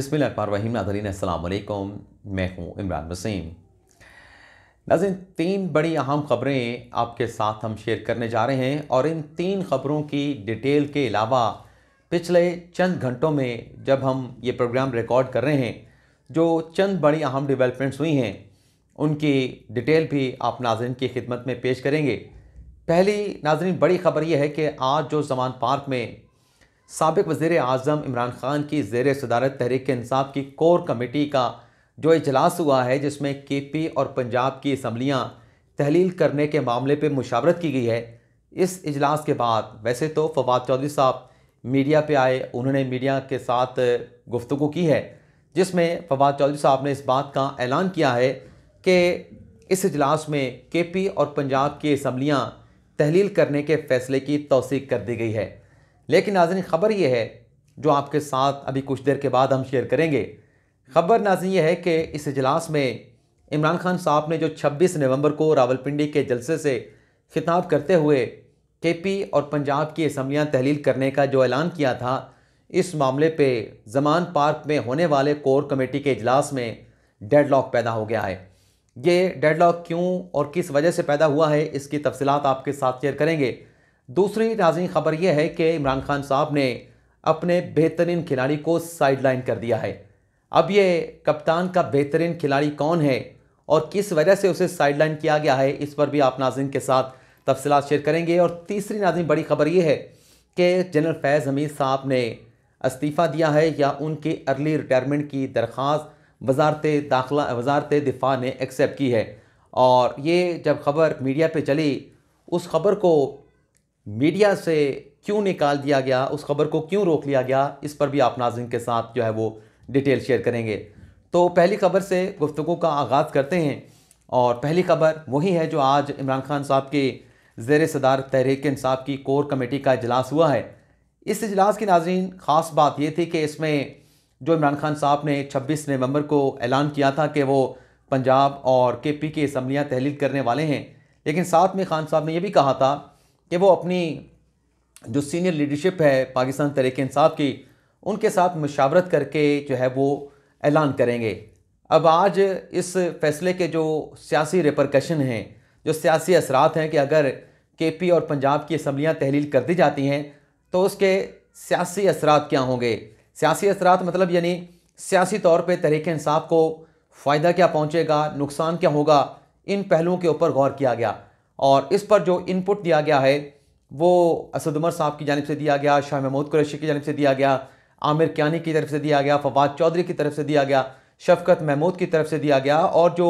बिसमीम नादरीन अल्लाम मैं हूँ इमरान वसीम नाजिन तीन बड़ी अहम ख़बरें आपके साथ हम शेयर करने जा रहे हैं और इन तीन ख़बरों की डिटेल के अलावा पिछले चंद घंटों में जब हम ये प्रोग्राम रिकॉर्ड कर रहे हैं जो चंद बड़ी अहम डिवेलपमेंट्स हुई हैं उनकी डिटेल भी आप नाजरन की खिदमत में पेश करेंगे पहली नाजरन बड़ी ख़बर यह है कि आज जो जमान पार्क में सबक वजीर अजम इमरान ख़ान की जेर सदारत तहरीक इंसाफ की कोर कमेटी का जो इजलास हुआ है जिसमें के पी और पंजाब की इसम्बलियाँ तहलील करने के मामले पर मुशावरत की गई है इस इजलास के बाद वैसे तो फवाद चौधरी साहब मीडिया पर आए उन्होंने मीडिया के साथ गुफ्तु की है जिसमें फवाद चौधरी साहब ने इस बात का ऐलान किया है कि इस इजलास में के पी और पंजाब की इसम्बलियाँ तहलील करने के फ़ैसले की तोसीक कर दी गई है लेकिन नाजन ख़बर यह है जो आपके साथ अभी कुछ देर के बाद हम शेयर करेंगे ख़बर नाजन यह है कि इस अजलास में इमरान खान साहब ने जो 26 नवंबर को रावलपिंडी के जलसे से खिताब करते हुए के पी और पंजाब की असम्बलियाँ तहलील करने का जो ऐलान किया था इस मामले पर जमान पार्क में होने वाले कोर कमेटी के अजलास में डेड लॉक पैदा हो गया है ये डेड लॉक क्यों और किस वजह से पैदा हुआ है इसकी तफसलत आपके साथ शेयर करेंगे दूसरी नाजनी खबर यह है कि इमरान खान साहब ने अपने बेहतरीन खिलाड़ी को साइडलाइन कर दिया है अब ये कप्तान का बेहतरीन खिलाड़ी कौन है और किस वजह से उसे साइडलाइन किया गया है इस पर भी आप नाजिन के साथ तफसलत शेयर करेंगे और तीसरी नाजिन बड़ी खबर यह है कि जनरल फैज़ हमीद साहब ने इस्तीफ़ा दिया है या उनकी अर्ली रिटायरमेंट की दरख्वास्त वजारत दाखिला वजारत दिफा ने एक्सेप्ट की है और ये जब खबर मीडिया पर चली उस खबर को मीडिया से क्यों निकाल दिया गया उस खबर को क्यों रोक लिया गया इस पर भी आप नाजिन के साथ जो है वो डिटेल शेयर करेंगे तो पहली खबर से गुफ्तु का आगाज़ करते हैं और पहली खबर वही है जो आज इमरान खान साहब के जेर सदार तहरीक इंसाफ की कोर कमेटी का अजलास हुआ है इस अजलास की नाजिन ख़ास बात ये थी कि इसमें जो इमरान खान साहब ने 26 नवंबर को ऐलान किया था कि वो पंजाब और के पी की इसम्बलियाँ तहलील करने वाले हैं लेकिन साथ में खान साहब ने यह भी कहा था कि वो अपनी जो सीनियर लीडरशिप है पाकिस्तान तरीके इंसाफ की उनके साथ मशावरत करके जो है वो ऐलान करेंगे अब आज इस फैसले के जो सियासी रेपरकशन हैं जो सियासी असरात हैं कि अगर के पी और पंजाब की असम्बलियाँ तहलील कर दी जाती हैं तो उसके सियासी असरात क्या होंगे सियासी असरात मतलब यानी सियासी तौर पर तहरीक इंसाफ को फ़ायदा क्या पहुँचेगा नुकसान क्या होगा इन पहलुओं के ऊपर गौर किया गया और इस पर जो इनपुट दिया गया है वो असद उमर साहब की जानब से दिया गया शाह महमूद कुरैशी की जानब से दिया गया आमिर क्यानी की तरफ से दिया गया फवाद चौधरी की तरफ से दिया गया शफकत महमूद की तरफ से दिया गया और जो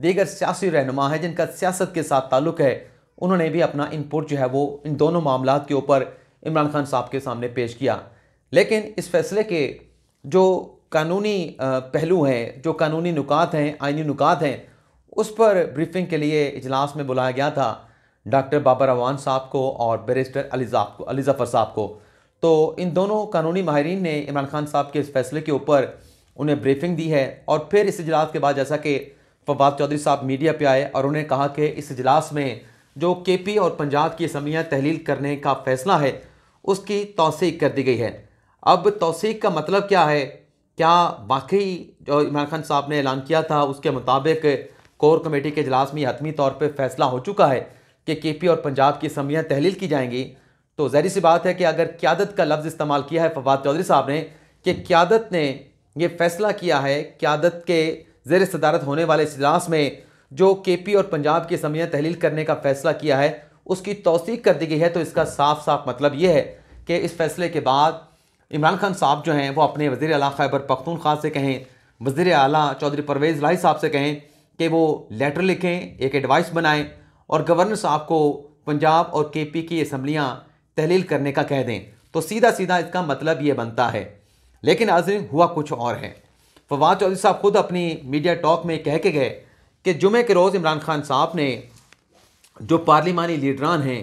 दीगर सियासी रहनुमा हैं जिनका सियासत के साथ ताल्लुक़ है उन्होंने भी अपना इनपुट जो है वो इन दोनों मामला के ऊपर इमरान खान साहब के सामने पेश किया लेकिन इस फैसले के जो कानूनी पहलू हैं जो कानूनी नुकात हैं आइनी नुकात हैं उस पर ब्रीफिंग के लिए इजलास में बुलाया गया था डॉक्टर बाबर अवान साहब को और बैरिस्टर अलीजाफ को जफ़र साहब को तो इन दोनों कानूनी माहरीन ने इमरान खान साहब के इस फैसले के ऊपर उन्हें ब्रीफिंग दी है और फिर इस इजलास के बाद जैसा कि फवाद चौधरी साहब मीडिया पर आए और उन्हें कहा कि इस इजलास में जो के पी और पंजाब की असमियाँ तहलील करने का फैसला है उसकी तोसीक कर दी गई है अब तोसीक का मतलब क्या है क्या वाकई जो इमरान खान साहब ने ऐलान किया था उसके मुताबिक कोर कमेटी के इजलास में हतमी तौर पर फैसला हो चुका है कि के पी और पंजाब की असम्बलियाँ तहलील की जाएंगी तो जहरी सी बात है कि अगर क्यादत का लफ्ज़ इस्तेमाल किया है फवाद चौधरी साहब ने कि क्यादत ने यह फैसला किया है क्यादत के जेर सदारत होने वाले इजलास में जो के पी और पंजाब की असम्बलियाँ तहलील करने का फैसला किया है उसकी तोसीक कर दी गई है तो इसका साफ साफ मतलब ये है कि इस फैसले के बाद इमरान खान साहब जो हैं वो अपने वज़ी अला खैबर पख्तूनख्वा से कहें वज़ी अला चौधरी परवेज़ लाई साहब से कहें कि वो लेटर लिखें एक एडवाइस बनाएं और गवर्नर साहब को पंजाब और केपी की असम्बलियाँ तहलील करने का कह दें तो सीधा सीधा इसका मतलब ये बनता है लेकिन आज हुआ कुछ और है फवाद चौधरी साहब खुद अपनी मीडिया टॉक में कह के गए कि जुमे के रोज़ इमरान खान साहब ने जो पार्लिमानी लीडरान हैं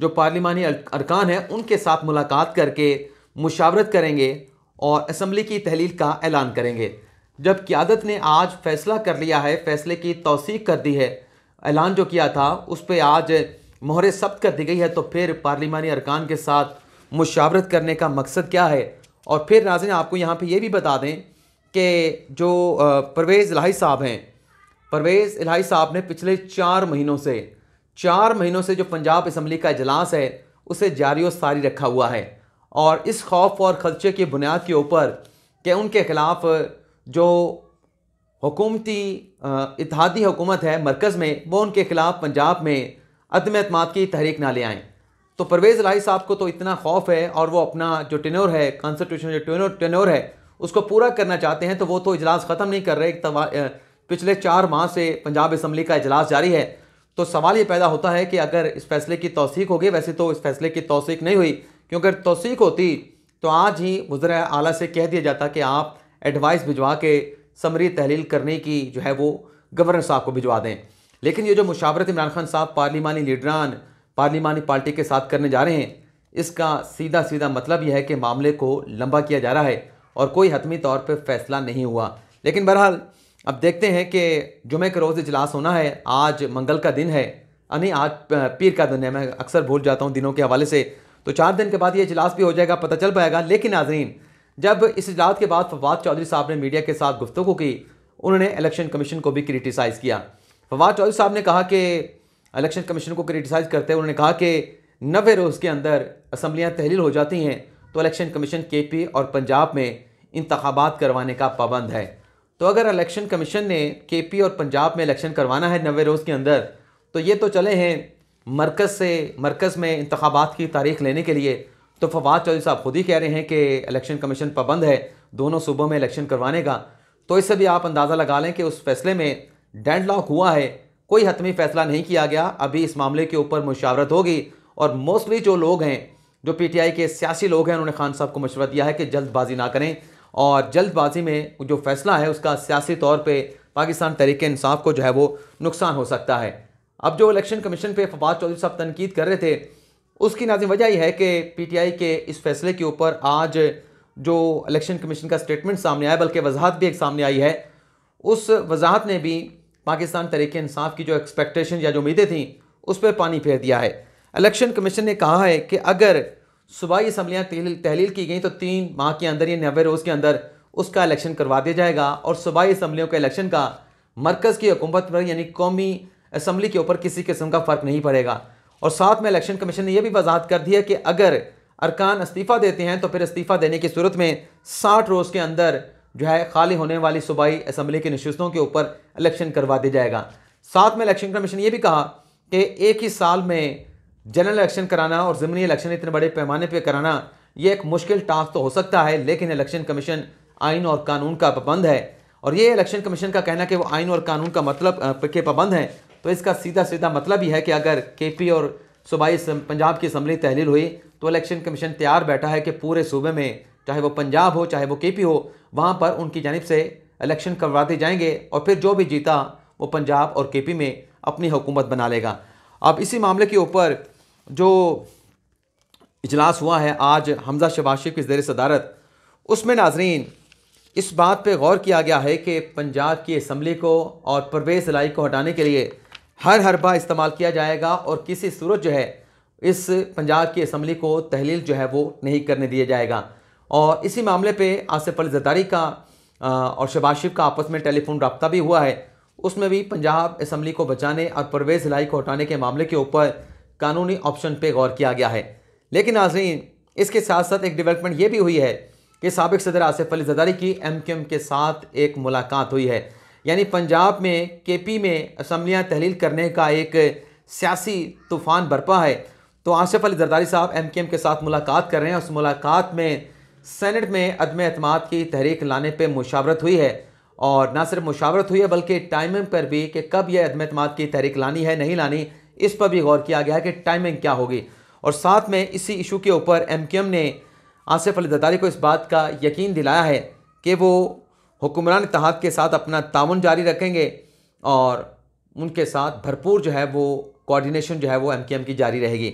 जो पार्लिमानी अरकान हैं उनके साथ मुलाकात करके मुशावरत करेंगे और असम्बली की तहलील का ऐलान करेंगे जब क्यादत ने आज फैसला कर लिया है फैसले की तोसीक कर दी है ऐलान जो किया था उस पर आज मोहर सब्त कर दी गई है तो फिर पार्लिमानी अरकान के साथ मुशावरत करने का मकसद क्या है और फिर नाजिन आपको यहाँ पर यह भी बता दें कि जो परवेज़ इलाही साहब हैं परवेज़ इलाही साहब ने पिछले चार महीनों से चार महीनों से जो पंजाब इसम्बली का इजलास है उसे जारी व सारी रखा हुआ है और इस खौफ और खदशे की बुनियाद के ऊपर कि उनके ख़िलाफ़ जो हुकूमती इतिहादी हुकूमत है मरकज़ में वो उनके ख़िलाफ़ पंजाब में अदम अतमाद की तहरीक ना ले आएँ तो परवेज़ लाही साहब को तो इतना खौफ है और वो अपना जो टेनोर है कॉन्स्टिट्यूशन जो टेनोर टेनोर है उसको पूरा करना चाहते हैं तो वो तो इजलास ख़त्म नहीं कर रहे पिछले चार माह से पंजाब इसम्बली का इजलास जारी है तो सवाल ये पैदा होता है कि अगर इस फैसले की तोसीक होगी वैसे तो इस फैसले की तोसीक नहीं हुई क्योंकि अगर तोसीक होती तो आज ही मुजर अली से कह दिया जाता कि आप एडवाइस भिजवा के समरी तहलील करने की जो है वो गवर्नर साहब को भिजवा दें लेकिन ये जो मुशावरत इमरान खान साहब पार्लिमानी लीडरान पार्लिमानी पार्टी के साथ करने जा रहे हैं इसका सीधा सीधा मतलब यह है कि मामले को लंबा किया जा रहा है और कोई हतमी तौर पर फैसला नहीं हुआ लेकिन बहरहाल अब देखते हैं कि जुमे के रोज़ इजलास होना है आज मंगल का दिन है यानी आज पीर का दिन है मैं अक्सर भूल जाता हूँ दिनों के हवाले से तो चार दिन के बाद ये इजलास भी हो जाएगा पता चल पाएगा लेकिन नाजरीन जब इस इजलास के बाद फवाद चौधरी साहब ने मीडिया के साथ गुफ्तु की उन्होंने इलेक्शन कमीशन को भी क्रिटिसाइज़ किया फवाद चौधरी साहब ने कहा कि इलेक्शन कमीशन को क्रिटिसाइज़ करते हुए उन्होंने कहा कि नवे रोज़ के अंदर असम्बलियाँ तहलील हो जाती हैं तो इलेक्शन कमीशन के पी और पंजाब में इंतबात करवाने का पाबंद है तो अगर इलेक्शन कमीशन ने के पी और पंजाब में इलेक्शन करवाना है नवे रोज़ के अंदर तो ये तो चले हैं मरकज़ से मरकज़ में इंतबात की तारीख लेने के लिए तो फवाद चौधरी साहब खुद ही कह रहे हैं कि इलेक्शन कमीशन पाबंद है दोनों सूबों में इलेक्शन करवाने का तो इससे भी आप अंदाज़ा लगा लें कि उस फैसले में डेंड लॉक हुआ है कोई हतमी फैसला नहीं किया गया अभी इस मामले के ऊपर मुशावरत होगी और मोस्टली जो लोग हैं जो पीटीआई के सियासी लोग हैं उन्होंने खान साहब को मशवरा दिया है कि जल्दबाजी ना करें और जल्दबाजी में जो फैसला है उसका सियासी तौर पे पाकिस्तान तहरीक इंसाफ को जो है वो नुकसान हो सकता है अब जो इलेक्शन कमीशन पे फवाद चौधरी साहब तनकीद कर रहे थे उसकी नाजिम वजह यह है कि पीटीआई के इस फैसले के ऊपर आज जो इलेक्शन कमीशन का स्टेटमेंट सामने आया बल्कि वजाहत भी एक सामने आई है उस वजाहत ने भी पाकिस्तान तरीके इंसाफ की जो एक्सपेक्टेशन या जो उम्मीदें थीं उस पर पानी फेर दिया है इलेक्शन कमीशन ने कहा है कि अगर सूबाई असम्बलियाँ तहलील की गई तो तीन माह के अंदर या नबे रोज़ के अंदर उसका इलेक्शन करवा दिया जाएगा और सूबाई असम्बलियों के इलेक्शन का मरकज़ की हुकूमत पर यानी कौमी असम्बली के ऊपर किसी किस्म का फ़र्क नहीं पड़ेगा और साथ में इलेक्शन कमीशन ने यह भी वजाहत कर दी है कि अगर अरकान इस्तीफ़ा देते हैं तो फिर इस्तीफ़ा देने की सूरत में साठ रोज़ के अंदर जो है खाली होने वाली सूबाई असम्बली की नशस्तों के ऊपर इलेक्शन करवा दिया जाएगा साथ में इलेक्शन कमीशन ये भी कहा कि एक ही साल में जनरल इलेक्शन कराना और ज़मनी इलेक्शन इतने बड़े पैमाने पर कराना ये एक मुश्किल टास्क तो हो सकता है लेकिन इलेक्शन कमीशन आइन और कानून का पाबंद है और ये इलेक्शन कमीशन का कहना कि वो आइन और कानून का मतलब के पाबंद हैं तो इसका सीधा सीधा मतलब ही है कि अगर के पी और सूबाई पंजाब की असम्बली तहलील हुई तो इलेक्शन कमीशन तैयार बैठा है कि पूरे सूबे में चाहे वो पंजाब हो चाहे वो के पी हो वहाँ पर उनकी जानब से इलेक्शन करवाते जाएंगे और फिर जो भी जीता वो पंजाब और के पी में अपनी हुकूमत बना लेगा अब इसी मामले के ऊपर जो इजलास हुआ है आज हमजा शबाशी की जेर सदारत उसमें नाजरीन इस बात पे गौर किया गया है कि पंजाब की असम्बली को और परवेज़ लाई को हटाने के लिए हर हरबा इस्तेमाल किया जाएगा और किसी सूरत जो है इस पंजाब की असम्बली को तहलील जो है वो नहीं करने दिया जाएगा और इसी मामले पे आसिफ अली जदारी का और शबाशिफ का आपस में टेलीफोन रबता भी हुआ है उसमें भी पंजाब असम्बली को बचाने और परवेज़ हिलाई को हटाने के मामले के ऊपर कानूनी ऑप्शन पे गौर किया गया है लेकिन नाजरीन इसके साथ साथ एक डेवलपमेंट ये भी हुई है कि सबक सदर आसिफ अली जदारी की एम के साथ एक मुलाकात हुई है यानी पंजाब में के पी में असम्बलियाँ तहलील करने का एक सियासी तूफ़ान बरपा है तो आसिफ अली जरदारी साहब एम के एम के साथ मुलाकात कर रहे हैं उस मुलाकात में सैनट में अदम अतमाद की तहरीक लाने पर मुशावरत हुई है और ना सिर्फ मुशावरत हुई है बल्कि टाइमिंग पर भी कि कब यह अदम अतमाद की तहरीक लानी है नहीं लानी इस पर भी गौर किया गया है कि टाइमिंग क्या होगी और साथ में इसी इशू के ऊपर एम के एम ने आसिफ अली जरदारी को इस बात का यकीन दिलाया है कि वो हुक्मरान इतिहाद के साथ अपना ताउन जारी रखेंगे और उनके साथ भरपूर जो है वो कोऑर्डिनेशन जो है वो एम की जारी रहेगी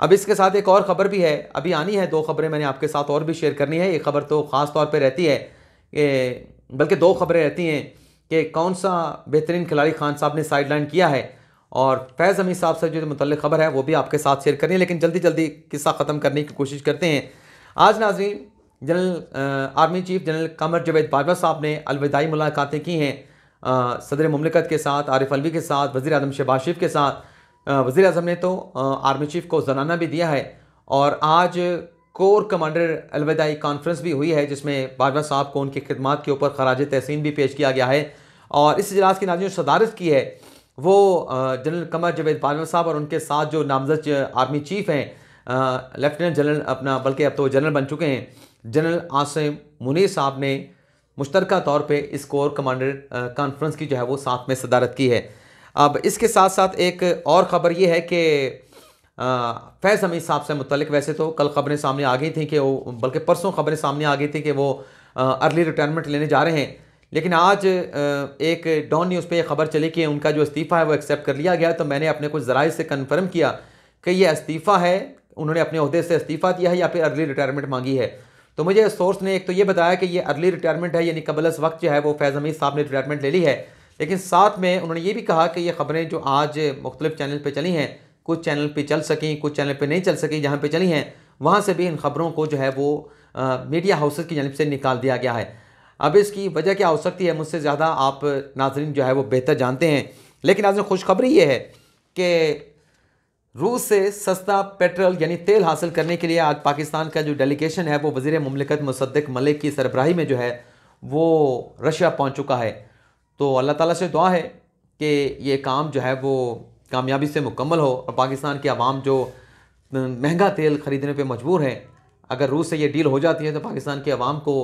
अब इसके साथ एक और ख़बर भी है अभी आनी है दो खबरें मैंने आपके साथ और भी शेयर करनी है ये खबर तो ख़ास तौर पर रहती है बल्कि दो खबरें रहती हैं कि कौन सा बेहतरीन खिलाड़ी खान साहब ने साइडलाइन किया है और फैज़ अमी साहब से जो मतलब खबर है वो भी आपके साथ शेयर करनी है लेकिन जल्दी जल्दी किस्सा ख़त्म करने की कोशिश करते हैं आज नाजरीन general army chief general Qamar Javed Bajwa साहब ने अलविदाई मुलाकातें की हैं सदर ममलिकत के साथ आरिफ अलवी के साथ वज़ी अजम शहबाज शरीफ के साथ वज़ी अजम ने तो आर्मी चीफ को जनाना भी दिया है और आज कोर कमांडर अलविदाई कॉन्फ्रेंस भी हुई है जिसमें बाजवा साहब को उनकी खिदमत के ऊपर खराज तहसीन भी पेश किया गया है और इस इजलास की नाजियों सदारत की है वो जनरल कमर जवेद बाजवा साहब और उनके साथ जो नामजद आर्मी चीफ हैं लेफ्टिनेंट जनरल अपना बल्कि अब तो जनरल बन चुके हैं जनरल आसिम मुनीर साहब ने मुश्तर तौर पर इस कोर कमांडर कॉन्फ्रेंस की जो है वो साथ में सदारत की है अब इसके साथ साथ एक और ख़बर ये है कि फैज़ हमीद साहब से मुतलिक वैसे तो कल खबरें सामने आ गई थी कि वो बल्कि परसों खबरें सामने आ गई थी कि वो अर्ली रिटायरमेंट लेने जा रहे हैं लेकिन आज एक डॉन न्यूज़ पे ये खबर चली कि उनका जो इस्तीफ़ा है वो एक्सेप्ट कर लिया गया तो मैंने अपने कुछ ज़राए से कन्फर्म किया कि ये इस्तीफ़ा है उन्होंने अपने अहदे से इस्तीफ़ा दिया है या फिर अर्ली रिटायरमेंट मांगी है तो मुझे सोर्स ने एक तो ये बताया कि ये अर्ली रिटायरमेंट है यानी कबलस वक्त जो है वो फैज़ हमीद साहब ने रिटायरमेंट ले ली है लेकिन साथ में उन्होंने ये भी कहा कि ये खबरें जो आज मुख्तलिफ चैनल पर चली हैं कुछ चैनल पर चल सकें कुछ चैनल पर नहीं चल सकें जहाँ पर चली हैं वहाँ से भी इन खबरों को जो है वो मीडिया हाउसेज की जानब से निकाल दिया गया है अब इसकी वजह क्या हो सकती है मुझसे ज़्यादा आप नाजरन जो है वो बेहतर जानते हैं लेकिन नाजरन खुशखबरी ये है कि रूस से सस्ता पेट्रोल यानी तेल हासिल करने के लिए आज पाकिस्तान का जो डेलीगेशन है वो वजीर ममलिकत मुसद्दक मलिक की सरबराही में जो है वो रशिया पहुंच चुका है तो अल्लाह ताला से दुआ है कि ये काम जो है वो कामयाबी से मुकम्मल हो और पाकिस्तान की आवाम जो महंगा तेल ख़रीदने पर मजबूर है अगर रूस से ये डील हो जाती है तो पाकिस्तान की आवाम को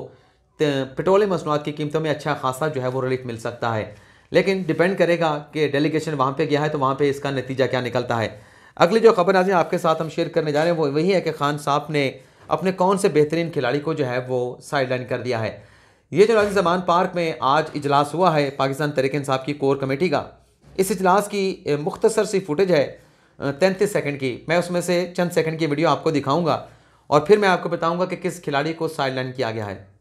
पेट्रोलियम मसनूआत की कीमतों में अच्छा खासा जो है वो रिलीफ मिल सकता है लेकिन डिपेंड करेगा कि डेलीगेशन वहाँ पर गया है तो वहाँ पर इसका नतीजा क्या निकलता है अगली जो खबर नाजी आपके साथ हम शेयर करने जा रहे हैं वो वही है कि खान साहब ने अपने कौन से बेहतरीन खिलाड़ी को जो है वो साइड लाइन कर दिया है ये जो नाजी जमान पार्क में आज इजलास हुआ है पाकिस्तान तरीके साहब की कोर कमेटी का इस इजलास की मुख्तसर सी फुटेज है तैंतीस सेकेंड की मैं उसमें से चंद सेकेंड की वीडियो आपको दिखाऊँगा और फिर मैं आपको बताऊँगा कि किस खिलाड़ी को साइड लाइन किया गया है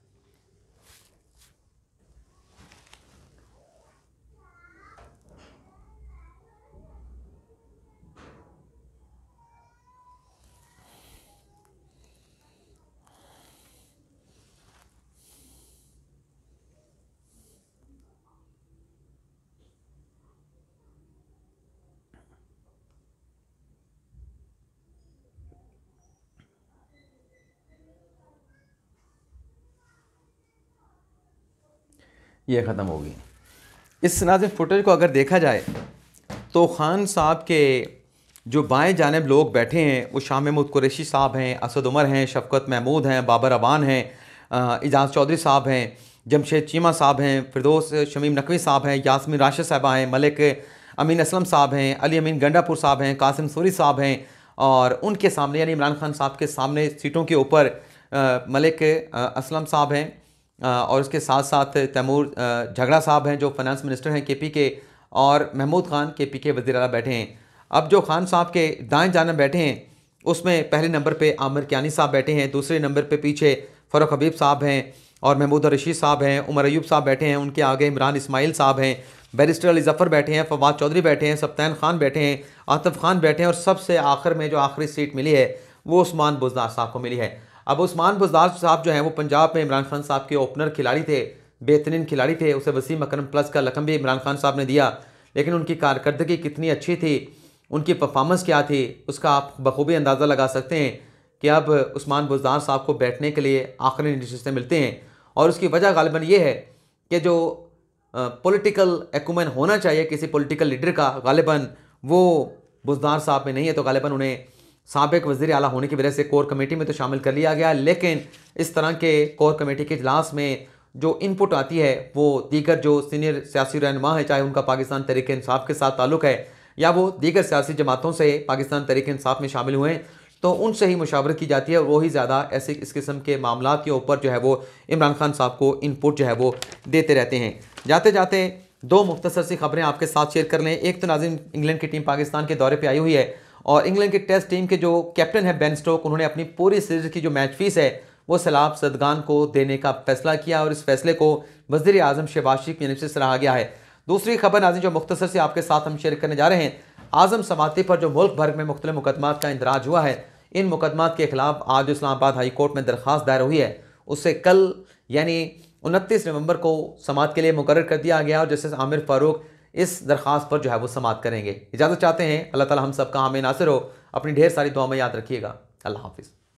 ये ख़त्म होगी इस नाजिम फुटेज को अगर देखा जाए तो ख़ान साहब के जो बाएं जानब लोग बैठे हैं वो शाह महमूद कुरैशी साहब हैं असद उमर हैं शफकत महमूद हैं बाबर अवान हैं एजाज चौधरी साहब हैं जमशेद चीमा साहब हैं फिरदोस शमीम नकवी साहब हैं यासमिन राशिद साहबा हैं मलिक अमीन असलम साहब हैं अली अमीन गंडापुर साहब हैं कासिम सूरी साहब हैं और उनके सामने यानी इमरान खान साहब के सामने सीटों के ऊपर मलिक असलम साहब हैं और उसके साथ साथ तैमूर झगड़ा साहब हैं जो फाइनेंस मिनिस्टर हैं के पी के और महमूद खान के पी के वजी अला बैठे हैं अब जो खान साहब के दाएँ जानब बैठे हैं उसमें पहले नंबर पे आमिर क्यानी साहब बैठे हैं दूसरे नंबर पे पीछे फ़रुख हबीब साहब हैं और महमूद रशीद साहब हैं उमर अयूब साहब बैठे हैं उनके आगे इमरान इसमाइल साहब हैं बैरिस्टर अली जफ़र बैठे हैं फवाद चौधरी बैठे हैं सप्तान खान बैठे हैं आतफ खान बैठे हैं और सबसे आखिर में जो आखिरी सीट मिली है वो उस्मान बुजदार साहब को मिली है अब उस्मान बजदार साहब जो हैं वो पंजाब में इमरान खान साहब के ओपनर खिलाड़ी थे बेहतरीन खिलाड़ी थे उसे वसीम अकरम प्लस का लखम भी इमरान खान साहब ने दिया लेकिन उनकी कारकर्दगी कितनी अच्छी थी उनकी परफॉर्मेंस क्या थी उसका आप बखूबी अंदाज़ा लगा सकते हैं कि अब उस्मान बुजदार साहब को बैठने के लिए आखिरी से मिलते हैं और उसकी वजह गालिबा ये है कि जो पॉलिटिकल एकूमेंट होना चाहिए किसी पॉलिटिकल लीडर का गालिबा वो बुजदार साहब में नहीं है तो गालिबा उन्हें सबक वजीर अला होने की वजह से कोर कमेटी में तो शामिल कर लिया गया लेकिन इस तरह के कोर कमेटी के इजलास में जो इनपुट आती है वो दीगर जो सीनियर सियासी रहनमा है चाहे उनका पाकिस्तान तरीक इंसाफ के साथ ताल्लुक है या वो दीगर सियासी जमातों से पाकिस्तान तरीक इंसाफ में शामिल हुए हैं तो उनसे ही मुशावरत की जाती है और वही ज़्यादा ऐसे इस किस्म के मामला के ऊपर जो है वो इमरान खान साहब को इनपुट जो है वो देते रहते हैं जाते जाते दो मुख्तसर सी खबरें आपके साथ शेयर कर लें एक तो नाजिम इंग्लैंड की टीम पाकिस्तान के दौरे पर आई हुई है और इंग्लैंड के टेस्ट टीम के जो कैप्टन है बेन स्टोक उन्होंने अपनी पूरी सीरीज की जो मैच फीस है वो सलाब सदगान को देने का फैसला किया और इस फैसले को वजीर अजम शहबाज की जानब से सराहा गया है दूसरी खबर नाजी जो मुख्तसर से आपके साथ हम शेयर करने जा रहे हैं आजम समाती पर जो मुल्क भर में मुख्तलि मुकदमा का इंदराज हुआ है इन मुकदमात के खिलाफ आज इस्लामाबाद हाई कोर्ट में दरख्वास्त दायर हुई है उससे कल यानी उनतीस नवंबर को समात के लिए मुकर कर दिया गया और जस्टिस आमिर फारूक इस दरख्वास्त पर जो है वो समात करेंगे इजाज़त चाहते हैं अल्लाह ताला हम सब का हमें नासिर हो अपनी ढेर सारी दुआ में याद रखिएगा अल्लाह हाफिज़